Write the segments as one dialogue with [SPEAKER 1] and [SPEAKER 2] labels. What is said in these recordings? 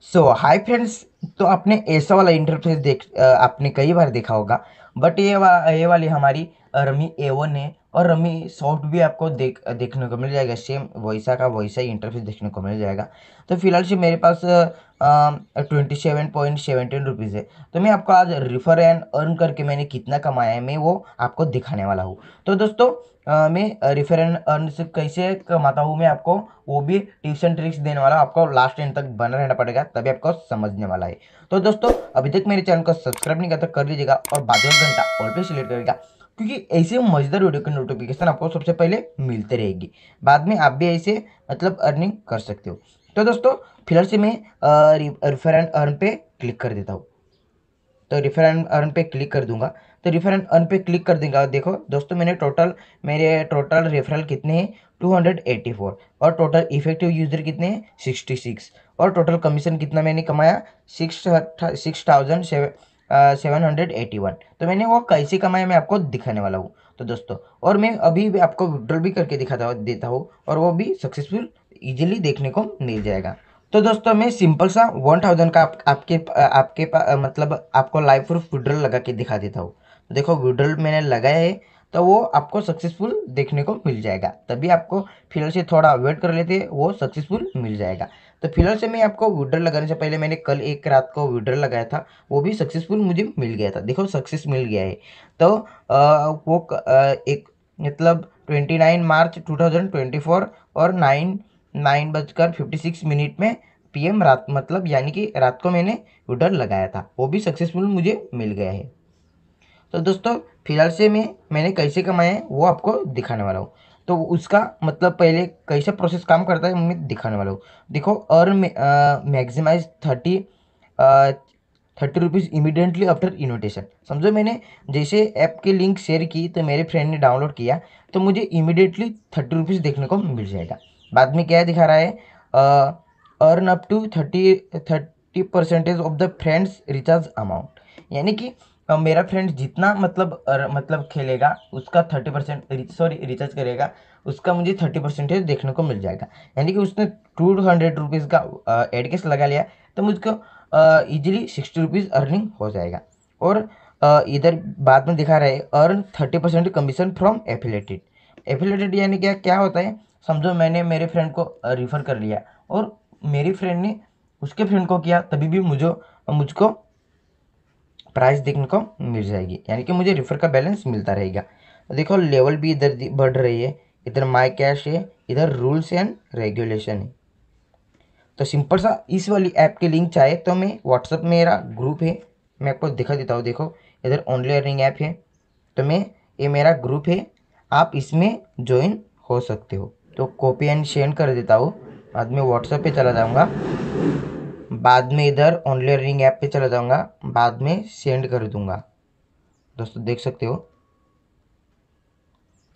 [SPEAKER 1] सो hi friends तो आपने ऐसा वाला इंटरफेस देख आपने कई बार देखा होगा बट ये वा, ये वाली हमारी रमी ए वन है और रमी सॉफ्ट भी आपको देख देखने को मिल जाएगा सेम वैसा का वैसा ही इंटरफेस देखने को मिल जाएगा तो फिलहाल से मेरे पास twenty seven point seventeen rupees है तो मैं आपको आज रिफ़र एंड अर्न करके मैंने कितना कमाया है मैं वो आपको दिखाने वाला हूँ तो दोस्तों आ, मैं रिफर एंड अर्न से कैसे कमाता हूँ मैं आपको वो भी टिप्स एंड ट्रिक्स देने वाला हूँ आपको लास्ट एंड तक बना रहना पड़ेगा तभी आपको समझने वाला है तो दोस्तों अभी तक मेरे चैनल को सब्सक्राइब नहीं किया तो कर लीजिएगा और बाद घंटा और भी सिलेक्ट करेगा क्योंकि ऐसे मजेदार वीडियो की नोटिफिकेशन आपको सबसे पहले मिलते रहेगी बाद में आप भी ऐसे मतलब अर्निंग कर सकते हो तो दोस्तों फिलहाल से मैं रिफर एंड अर्न पे क्लिक कर देता हूँ तो रिफर एंड अर्न पे क्लिक कर दूंगा तो रिफर एंड अर्न पे क्लिक कर देंगे देखो दोस्तों मैंने टोटल मेरे टोटल रेफरल कितने हैं 284 और टोटल इफेक्टिव यूज़र कितने हैं 66 और टोटल कमीशन कितना मैंने कमाया six six thousand seven seven hundred eighty one तो मैंने वो कैसे कमाया मैं आपको दिखाने वाला हूँ तो दोस्तों और मैं अभी भी आपको विड्रॉल भी करके दिखाता देता हूँ और वो भी सक्सेसफुल इजीली देखने को मिल जाएगा तो दोस्तों मैं सिंपल सा वन थाउजेंड का आप, आपके आपके आ, मतलब आपको लाइव प्रूफ विड्रॉल लगा के दिखा देता हूँ तो देखो विड्रॉल मैंने लगाया है तो वो आपको सक्सेसफुल देखने को मिल जाएगा तभी आपको फिलहाल से थोड़ा वेट कर लेते वो सक्सेसफुल मिल जाएगा तो फिलहाल से मैं आपको विड्रॉ लगाने से पहले मैंने कल एक रात को विड्रॉ लगाया था वो भी सक्सेसफुल मुझे मिल गया था देखो सक्सेस मिल गया है तो आ, वो आ, एक मतलब 29 मार्च 2024 और 9 नाइन बजकर फिफ्टी सिक्स मिनट में पीएम रात मतलब यानी कि रात को मैंने विड्रॉ लगाया था वो भी सक्सेसफुल मुझे मिल गया है तो दोस्तों फिलहाल से मैं मैंने कैसे कमाया है वो आपको दिखाने वाला हूँ तो उसका मतलब पहले कैसे प्रोसेस काम करता है मैं दिखाने वाला हूँ देखो earn maximize thirty thirty rupees immediately after invitation समझो मैंने जैसे ऐप के लिंक शेयर की तो मेरे फ्रेंड ने डाउनलोड किया तो मुझे इमिडिएटली थर्टी रुपीज़ देखने को मिल जाएगा बाद में क्या दिखा रहा है earn up to thirty thirty percentage of the friends recharge amount यानी कि तो मेरा फ्रेंड जितना मतलब मतलब खेलेगा उसका थर्टी परसेंट सॉरी रिचार्ज करेगा उसका मुझे थर्टी परसेंटेज देखने को मिल जाएगा यानी कि उसने टू हंड्रेड रुपीज़ का एड केस लगा लिया तो मुझको ईजिली सिक्सटी रुपीज़ अर्निंग हो जाएगा और इधर बाद में दिखा रहे earn thirty percent commission from affiliated affiliated यानी क्या क्या होता है समझो मैंने मेरे फ्रेंड को रिफ़र कर लिया और मेरी फ्रेंड ने उसके फ्रेंड को किया तभी भी मुझे मुझको प्राइस देखने को मिल जाएगी यानी कि मुझे रिफर का बैलेंस मिलता रहेगा तो देखो लेवल भी इधर बढ़ रही है इधर माई कैश है इधर रूल्स एंड रेगुलेशन है तो सिंपल सा इस वाली ऐप की लिंक चाहे तो मैं व्हाट्सअप मेरा ग्रुप है मैं आपको दिखा देता हूँ देखो इधर ऑनली अर्निंग ऐप है तो मैं ये मेरा ग्रुप है आप इसमें ज्वाइन हो सकते हो तो कॉपी एंड शेयर कर देता हूँ बाद में व्हाट्सएप पे चला जाऊँगा बाद में इधर ऑनलाइन रिंग ऐप पे चला जाऊँगा बाद में सेंड कर दूँगा दोस्तों देख सकते हो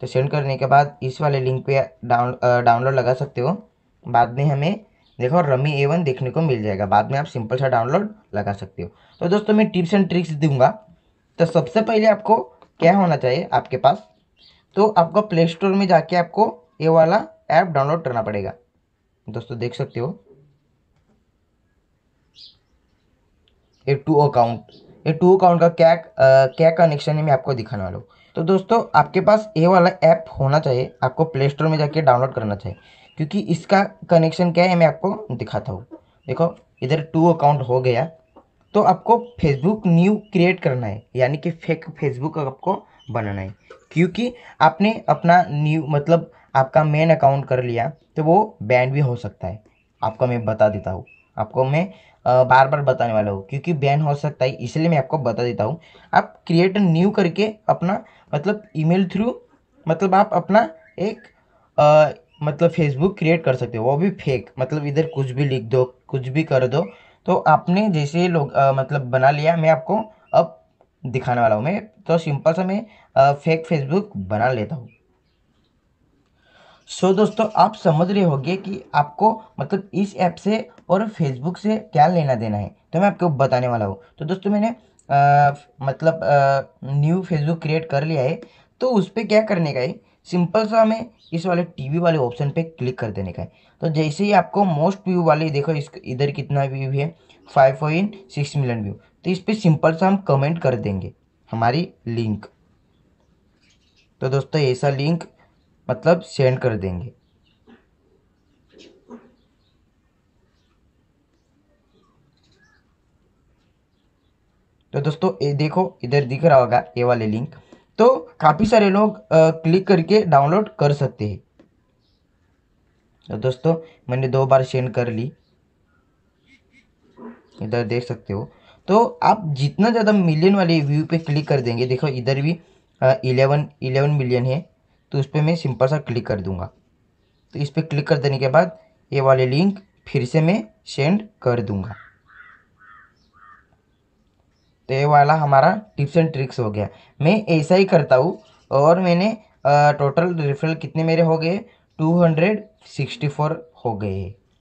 [SPEAKER 1] तो सेंड करने के बाद इस वाले लिंक पे डाउन डाउनलोड लगा सकते हो बाद में हमें देखो रमी ए वन देखने को मिल जाएगा बाद में आप सिंपल सा डाउनलोड लगा सकते हो तो दोस्तों मैं टिप्स एंड ट्रिक्स दूंगा तो सबसे पहले आपको क्या होना चाहिए आपके पास तो आपको प्ले स्टोर में जाके आपको ये वाला ऐप डाउनलोड करना पड़ेगा दोस्तों देख सकते हो ये टू अकाउंट ये टू अकाउंट का क्या क्या कनेक्शन है मैं आपको दिखाने वाला हूँ तो दोस्तों आपके पास ये वाला ऐप होना चाहिए आपको प्ले स्टोर में जाके डाउनलोड करना चाहिए क्योंकि इसका कनेक्शन क्या है मैं आपको दिखाता हूँ देखो इधर टू अकाउंट हो गया तो आपको फेसबुक न्यू क्रिएट करना है यानी कि फेक फेसबुक आपको बनाना है क्योंकि आपने अपना न्यू मतलब आपका मेन अकाउंट कर लिया तो वो बैंड भी हो सकता है आपको मैं बता देता हूँ आपको मैं बार बार बताने वाला हूँ क्योंकि बैन हो सकता है इसलिए मैं आपको बता देता हूँ आप क्रिएट न्यू करके अपना मतलब ईमेल थ्रू मतलब आप अपना एक आ, मतलब फेसबुक क्रिएट कर सकते हो वो भी फेक मतलब इधर कुछ भी लिख दो कुछ भी कर दो तो आपने जैसे लोग आ, मतलब बना लिया मैं आपको अब दिखाने वाला हूँ मैं तो सिंपल सा मैं आ, फेक फेसबुक बना लेता हूँ सो so, दोस्तों आप समझ रहे होंगे कि आपको मतलब इस ऐप से और फेसबुक से क्या लेना देना है तो मैं आपको बताने वाला हूँ तो दोस्तों मैंने आ, मतलब न्यू फेसबुक क्रिएट कर लिया है तो उस पर क्या करने का है सिंपल सा हमें इस वाले टीवी वाले ऑप्शन पे क्लिक कर देने का है तो जैसे ही आपको मोस्ट व्यू वाले देखो इस इधर कितना व्यू है five point six million view तो इस पर सिंपल सा हम कमेंट कर देंगे हमारी लिंक तो दोस्तों ऐसा लिंक मतलब सेंड कर देंगे तो दोस्तों ये देखो इधर दिख रहा होगा ये वाले लिंक तो काफ़ी सारे लोग क्लिक करके डाउनलोड कर सकते हैं तो दोस्तों मैंने दो बार सेंड कर ली इधर देख सकते हो तो आप जितना ज़्यादा मिलियन वाले व्यू पे क्लिक कर देंगे देखो इधर भी इलेवन इलेवन मिलियन है तो इस पर मैं सिंपल सा क्लिक कर दूंगा तो इस पर क्लिक कर देने के बाद ये वाले लिंक फिर से मैं सेंड कर दूंगा तो ये वाला हमारा टिप्स एंड ट्रिक्स हो गया मैं ऐसा ही करता हूँ और मैंने टोटल रेफरल कितने मेरे हो गए टू हंड्रेड सिक्सटी फोर हो गए